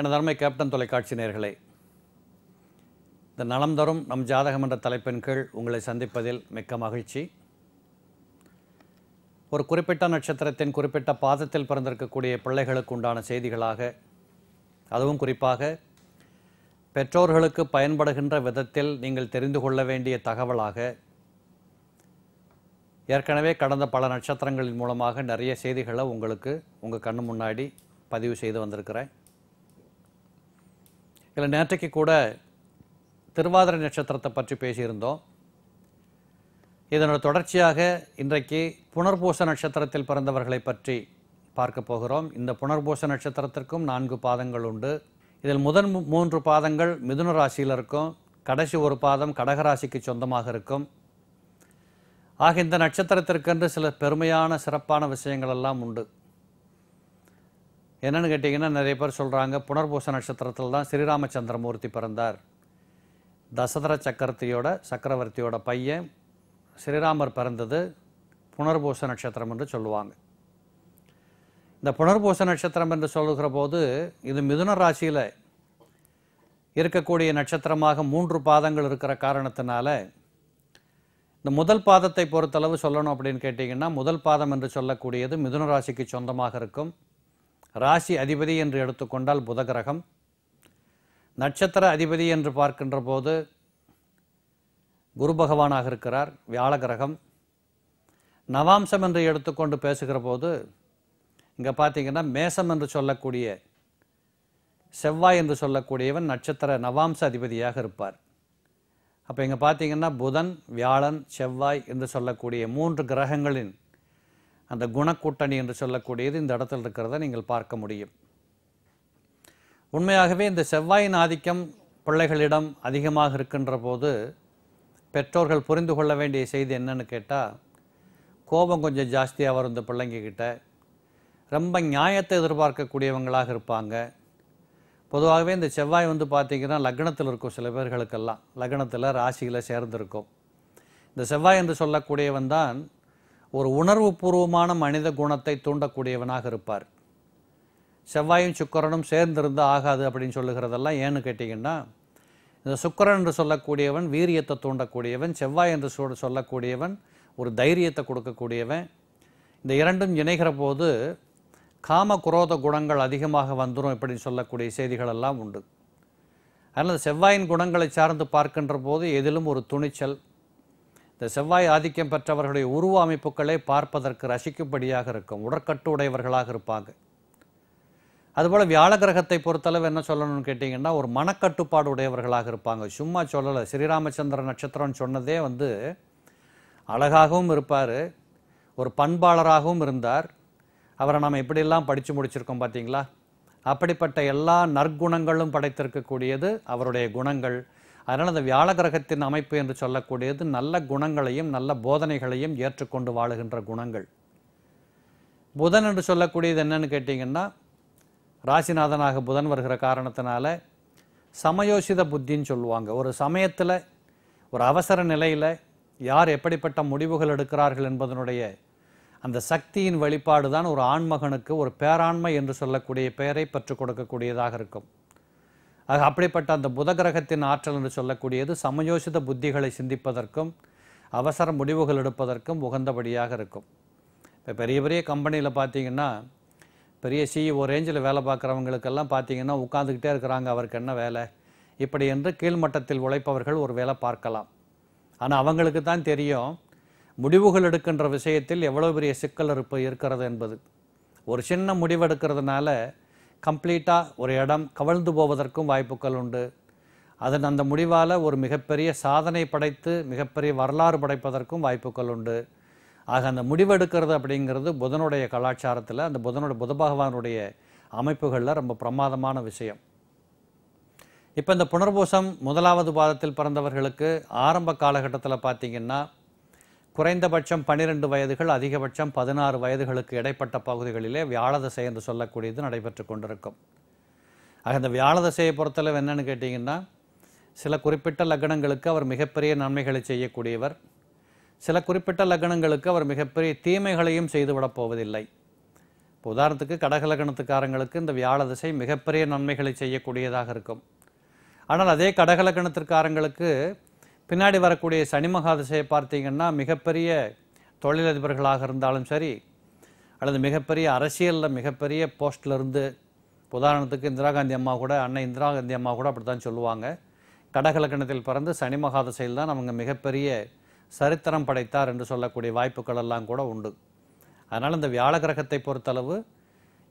எனது அருமை கேப்டன் தொலைக்காட்சி நேர்களே இந்த நலம் தரும் நம் ஜாதகம் என்ற தலைப்பின் கீழ் உங்களை சந்திப்பதில் மிக்க மகிழ்ச்சி ஒரு குறிப்பிட்ட நட்சத்திரத்தின் குறிப்பிட்ட பாதத்தில் பிறந்திருக்கக்கூடிய பிள்ளைகளுக்கு உண்டான செய்திகளாக அதுவும் குறிப்பாக பெற்றோர்களுக்கு பயன்படுகின்ற விதத்தில் நீங்கள் தெரிந்து கொள்ள வேண்டிய தகவலாக ஏற்கனவே கடந்த பல நட்சத்திரங்களின் மூலமாக நிறைய செய்திகளை உங்களுக்கு உங்கள் கண்ணு முன்னாடி பதிவு செய்து வந்திருக்கிறேன் இதில் நேற்றைக்கு கூட திருவாதிர நட்சத்திரத்தை பற்றி பேசியிருந்தோம் இதனோட தொடர்ச்சியாக இன்றைக்கு புனர்பூச நட்சத்திரத்தில் பிறந்தவர்களை பற்றி பார்க்க போகிறோம் இந்த புனர்பூச நட்சத்திரத்திற்கும் நான்கு பாதங்கள் உண்டு இதில் முதன் மூன்று பாதங்கள் மிதுன ராசியில் இருக்கும் கடைசி ஒரு பாதம் கடகராசிக்கு சொந்தமாக இருக்கும் ஆக இந்த நட்சத்திரத்திற்கென்று சில பெருமையான சிறப்பான விஷயங்கள் எல்லாம் உண்டு என்னென்னு கேட்டிங்கன்னா நிறைய பேர் சொல்கிறாங்க புனர்பூச நட்சத்திரத்தில் தான் ஸ்ரீராமச்சந்திரமூர்த்தி பிறந்தார் தசதர சக்கரவர்த்தியோட சக்கரவர்த்தியோட பையன் ஸ்ரீராமர் பிறந்தது புனர்பூச நட்சத்திரம் என்று சொல்லுவாங்க இந்த புனர்பூச நட்சத்திரம் என்று சொல்லுகிற போது இது மிதுன ராசியில் இருக்கக்கூடிய நட்சத்திரமாக மூன்று பாதங்கள் இருக்கிற காரணத்தினால இந்த முதல் பாதத்தை பொறுத்தளவு சொல்லணும் அப்படின்னு கேட்டிங்கன்னா முதல் பாதம் என்று சொல்லக்கூடியது மிதுன ராசிக்கு சொந்தமாக இருக்கும் ராசி அதிபதி என்று எடுத்துக்கொண்டால் புதகிரகம் நட்சத்திர அதிபதி என்று பார்க்கின்ற போது குரு பகவானாக இருக்கிறார் வியாழ கிரகம் நவாம்சம் என்று எடுத்துக்கொண்டு பேசுகிற போது இங்கே பார்த்தீங்கன்னா மேசம் என்று சொல்லக்கூடிய செவ்வாய் என்று சொல்லக்கூடியவன் நட்சத்திர நவாம்ச அதிபதியாக இருப்பார் அப்போ இங்கே பார்த்தீங்கன்னா புதன் வியாழன் செவ்வாய் என்று சொல்லக்கூடிய மூன்று கிரகங்களின் அந்த குணக்கூட்டணி என்று சொல்லக்கூடியது இந்த இடத்தில் இருக்கிறத நீங்கள் பார்க்க முடியும் உண்மையாகவே இந்த செவ்வாயின் ஆதிக்கம் பிள்ளைகளிடம் அதிகமாக இருக்கின்ற போது பெற்றோர்கள் புரிந்து கொள்ள வேண்டிய செய்தி என்னன்னு கேட்டால் கோபம் கொஞ்சம் ஜாஸ்தியாக வரும் இந்த பிள்ளைங்கக்கிட்ட ரொம்ப நியாயத்தை எதிர்பார்க்கக்கூடியவங்களாக இருப்பாங்க பொதுவாகவே இந்த செவ்வாய் வந்து பார்த்திங்கன்னா லக்னத்தில் இருக்கும் சில பேர்களுக்கெல்லாம் லக்னத்தில் ராசியில் சேர்ந்திருக்கும் இந்த செவ்வாய் என்று சொல்லக்கூடியவன் தான் ஒரு உணர்வு பூர்வமான மனித குணத்தை தூண்டக்கூடியவனாக இருப்பார் செவ்வாயும் சுக்கரனும் சேர்ந்திருந்து ஆகாது அப்படின்னு சொல்லுகிறதெல்லாம் ஏன்னு கேட்டிங்கன்னா இந்த சுக்கரன் என்று சொல்லக்கூடியவன் வீரியத்தை தூண்டக்கூடியவன் செவ்வாய் என்று சொ சொல்லக்கூடியவன் ஒரு தைரியத்தை கொடுக்கக்கூடியவன் இந்த இரண்டும் இணைகிற போது காம குரோத குணங்கள் அதிகமாக வந்துடும் இப்படின்னு சொல்லக்கூடிய செய்திகளெல்லாம் உண்டு அதனால் செவ்வாயின் குணங்களை சார்ந்து பார்க்கின்ற போது எதிலும் ஒரு துணிச்சல் இந்த செவ்வாய் ஆதிக்கம் பெற்றவர்களுடைய உருவ அமைப்புகளை பார்ப்பதற்கு ரசிக்கும்படியாக இருக்கும் உடற்கட்டு உடையவர்களாக இருப்பாங்க அதுபோல் வியாழ கிரகத்தை பொறுத்தளவு என்ன சொல்லணும்னு கேட்டிங்கன்னா ஒரு மனக்கட்டுப்பாடு உடையவர்களாக இருப்பாங்க சும்மா சொல்லலை ஸ்ரீராமச்சந்திர நட்சத்திரம்னு சொன்னதே வந்து அழகாகவும் இருப்பார் ஒரு பண்பாளராகவும் இருந்தார் அவரை நாம் எப்படிலாம் படித்து முடிச்சிருக்கோம் பார்த்தீங்களா அப்படிப்பட்ட எல்லா நற்குணங்களும் படைத்திருக்கக்கூடியது அவருடைய குணங்கள் அதனால் அந்த வியாழ அமைப்பு என்று சொல்லக்கூடியது நல்ல குணங்களையும் நல்ல போதனைகளையும் ஏற்றுக்கொண்டு வாழுகின்ற குணங்கள் புதன் என்று சொல்லக்கூடியது என்னன்னு கேட்டிங்கன்னா ராசிநாதனாக புதன் வருகிற காரணத்தினால சமயோசித புத்தின்னு சொல்லுவாங்க ஒரு சமயத்தில் ஒரு அவசர நிலையில் யார் எப்படிப்பட்ட முடிவுகள் எடுக்கிறார்கள் என்பதனுடைய அந்த சக்தியின் வெளிப்பாடு தான் ஒரு ஆண்மகனுக்கு ஒரு பேராண்மை என்று சொல்லக்கூடிய பெயரை பெற்றுக் கொடுக்கக்கூடியதாக இருக்கும் ஆக அப்படிப்பட்ட அந்த புதகிரகத்தின் ஆற்றல் என்று சொல்லக்கூடியது சமயோசித புத்திகளை சிந்திப்பதற்கும் அவசர முடிவுகள் எடுப்பதற்கும் உகந்தபடியாக இருக்கும் இப்போ பெரிய பெரிய கம்பெனியில் பார்த்தீங்கன்னா பெரிய சிஇஓ ரேஞ்சில் e வேலை பார்க்குறவங்களுக்கெல்லாம் பார்த்தீங்கன்னா உட்காந்துக்கிட்டே இருக்கிறாங்க அவருக்கு என்ன வேலை இப்படி என்று கீழ்மட்டத்தில் உழைப்பவர்கள் ஒரு வேலை பார்க்கலாம் ஆனால் அவங்களுக்கு தான் தெரியும் முடிவுகள் எடுக்கின்ற விஷயத்தில் எவ்வளோ பெரிய சிக்கல் இருப்பு இருக்கிறது என்பது ஒரு சின்ன முடிவு எடுக்கிறதுனால கம்ப்ளீட்டாக ஒரு இடம் கவிழ்ந்து போவதற்கும் வாய்ப்புகள் உண்டு அதன் அந்த முடிவால் ஒரு மிகப்பெரிய சாதனை படைத்து மிகப்பெரிய வரலாறு படைப்பதற்கும் வாய்ப்புகள் உண்டு ஆக அந்த முடிவெடுக்கிறது அப்படிங்கிறது புதனுடைய கலாச்சாரத்தில் அந்த புதனோட புத பகவானுடைய அமைப்புகளில் ரொம்ப பிரமாதமான விஷயம் இப்போ இந்த புனர்பூசம் முதலாவது பாதத்தில் பிறந்தவர்களுக்கு ஆரம்ப காலகட்டத்தில் பார்த்திங்கன்னா குறைந்தபட்சம் பன்னிரண்டு வயதுகள் அதிகபட்சம் பதினாறு வயதுகளுக்கு இடைப்பட்ட பகுதிகளிலே வியாழதசை என்று சொல்லக்கூடியது நடைபெற்று கொண்டிருக்கும் ஆக இந்த வியாழதசையை பொறுத்தளவு என்னென்னு கேட்டிங்கன்னா சில குறிப்பிட்ட லக்னங்களுக்கு அவர் மிகப்பெரிய நன்மைகளை செய்யக்கூடியவர் சில குறிப்பிட்ட லக்னங்களுக்கு அவர் மிகப்பெரிய தீமைகளையும் செய்துவிடப் போவதில்லை இப்போ உதாரணத்துக்கு கடக லக்னத்துக்காரங்களுக்கு இந்த வியாழ மிகப்பெரிய நன்மைகளை செய்யக்கூடியதாக இருக்கும் ஆனால் அதே கடக லக்னத்திற்காரங்களுக்கு பின்னாடி வரக்கூடிய சனி மகாதசையை பார்த்தீங்கன்னா மிகப்பெரிய தொழிலதிபர்களாக இருந்தாலும் சரி அல்லது மிகப்பெரிய அரசியலில் மிகப்பெரிய போஸ்டில் இருந்து உதாரணத்துக்கு இந்திரா காந்தி அம்மா கூட அன்னை இந்திரா காந்தி அம்மா கூட அப்படி தான் சொல்லுவாங்க கடகலக்கணத்தில் பிறந்து சனி மகாதசையில் தான் அவங்க மிகப்பெரிய சரித்திரம் படைத்தார் என்று சொல்லக்கூடிய வாய்ப்புகள் எல்லாம் கூட உண்டு அதனால் இந்த வியாழ கிரகத்தை பொறுத்தளவு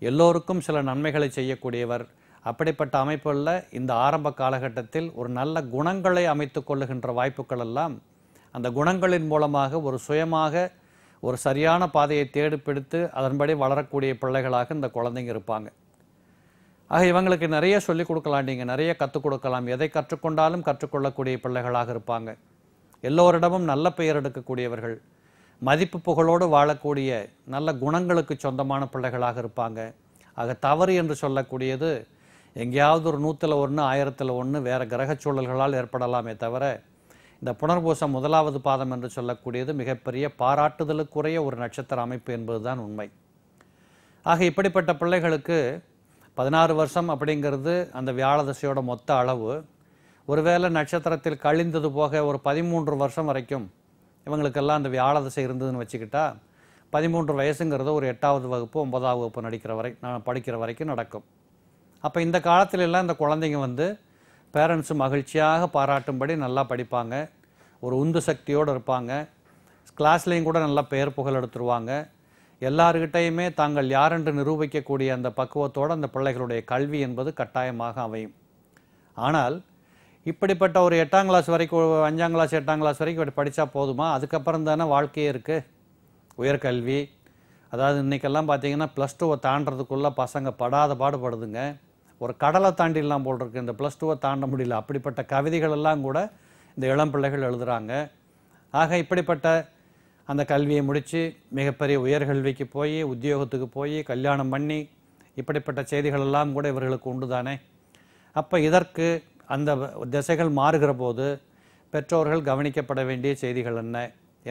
எல்லோருக்கும் சில நன்மைகளை செய்யக்கூடியவர் அப்படிப்பட்ட அமைப்புகளில் இந்த ஆரம்ப காலகட்டத்தில் ஒரு நல்ல குணங்களை அமைத்து கொள்ளுகின்ற வாய்ப்புகள் எல்லாம் அந்த குணங்களின் மூலமாக ஒரு சுயமாக ஒரு சரியான பாதையை தேடு பிடித்து அதன்படி வளரக்கூடிய பிள்ளைகளாக இந்த குழந்தைங்க இருப்பாங்க ஆக இவங்களுக்கு நிறைய சொல்லிக் கொடுக்கலாம் நீங்கள் நிறைய கற்றுக் கொடுக்கலாம் எதை கற்றுக்கொண்டாலும் கற்றுக்கொள்ளக்கூடிய பிள்ளைகளாக இருப்பாங்க எல்லோரிடமும் நல்ல பெயர் எடுக்கக்கூடியவர்கள் மதிப்பு புகழோடு வாழக்கூடிய நல்ல குணங்களுக்கு சொந்தமான பிள்ளைகளாக இருப்பாங்க ஆக தவறு என்று சொல்லக்கூடியது எங்கேயாவது ஒரு நூற்றில் ஒன்று ஆயிரத்தில் ஒன்று வேறு கிரகச்சூழல்களால் ஏற்படலாமே தவிர இந்த புனர்பூசம் முதலாவது பாதம் என்று சொல்லக்கூடியது மிகப்பெரிய பாராட்டுதலுக்குரிய ஒரு நட்சத்திர அமைப்பு என்பது தான் உண்மை ஆக இப்படிப்பட்ட பிள்ளைகளுக்கு பதினாறு வருஷம் அப்படிங்கிறது அந்த வியாழதசையோட மொத்த அளவு ஒருவேளை நட்சத்திரத்தில் கழிந்தது போக ஒரு பதிமூன்று வருஷம் வரைக்கும் இவங்களுக்கெல்லாம் அந்த வியாழதசை இருந்ததுன்னு வச்சுக்கிட்டா பதிமூன்று வயசுங்கிறது ஒரு எட்டாவது வகுப்பு ஒன்பதாவது வகுப்பு நடிக்கிற வரை நான் படிக்கிற வரைக்கும் நடக்கும் அப்போ இந்த காலத்திலெல்லாம் எல்லாம் இந்த குழந்தைங்க வந்து பேரண்ட்ஸு மகிழ்ச்சியாக பாராட்டும்படி நல்லா படிப்பாங்க ஒரு உந்து சக்தியோடு இருப்பாங்க கிளாஸ்லேயும் கூட நல்லா பெயர் புகழ் எடுத்துருவாங்க எல்லாருக்கிட்டையுமே தாங்கள் யாரென்று நிரூபிக்கக்கூடிய அந்த பக்குவத்தோடு அந்த பிள்ளைகளுடைய கல்வி என்பது கட்டாயமாக அமையும் ஆனால் இப்படிப்பட்ட ஒரு எட்டாம் கிளாஸ் வரைக்கும் அஞ்சாம் கிளாஸ் எட்டாம் கிளாஸ் வரைக்கும் இப்படி படித்தா போதுமா அதுக்கப்புறம் தானே வாழ்க்கையே இருக்குது உயர்கல்வி அதாவது இன்றைக்கெல்லாம் பார்த்தீங்கன்னா ப்ளஸ் டூவை தாண்டதுக்குள்ளே பசங்க படாத பாடுபடுதுங்க ஒரு கடலை தாண்டிடலாம் போல் இருக்குது இந்த ப்ளஸ் டூவை தாண்ட முடியல அப்படிப்பட்ட கவிதைகள் எல்லாம் கூட இந்த இளம் பிள்ளைகள் எழுதுகிறாங்க ஆக இப்படிப்பட்ட அந்த கல்வியை முடித்து மிகப்பெரிய உயர்கல்விக்கு போய் உத்தியோகத்துக்கு போய் கல்யாணம் பண்ணி இப்படிப்பட்ட செய்திகள் எல்லாம் கூட இவர்களுக்கு உண்டு தானே அப்போ இதற்கு அந்த திசைகள் மாறுகிற போது பெற்றோர்கள் கவனிக்கப்பட வேண்டிய செய்திகள் என்ன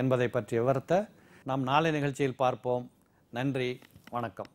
என்பதை பற்றிய விவரத்தை நாம் நாளை நிகழ்ச்சியில் பார்ப்போம் நன்றி வணக்கம்